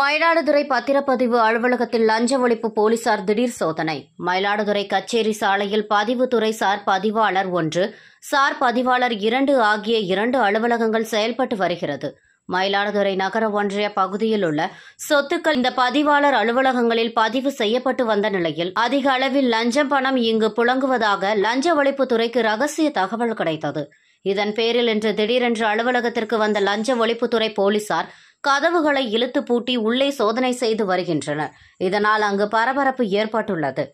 மயிலாடுதுறை பத்திரப்பதிவு அலுவலகத்தில் லஞ்ச ஒழிப்பு போலீசார் திடீர் சோதனை மயிலாடுதுறை கச்சேரி சாலையில் பதிவுத்துறை சார் பதிவாளர் ஒன்று சார் பதிவாளர் இரண்டு ஆகிய இரண்டு அலுவலகங்கள் செயல்பட்டு வருகிறது மயிலாடுதுறை நகர ஒன்றிய பகுதியில் உள்ள சொத்துக்கள் இந்த பதிவாளர் அலுவலகங்களில் பதிவு செய்யப்பட்டு வந்த நிலையில் அதிக அளவில் லஞ்சம் பணம் இங்கு புழங்குவதாக லஞ்ச ஒழிப்புத்துறைக்கு ரகசிய தகவல் கிடைத்தது இதன் பேரில் இன்று திடீரென்று அலுவலகத்திற்கு வந்த லஞ்ச ஒழிப்புத்துறை போலீசார் கதவுகளை இழுத்து பூட்டி உள்ளே சோதனை செய்து வருகின்றனர் இதனால் அங்கு பரபரப்பு ஏற்பட்டுள்ளது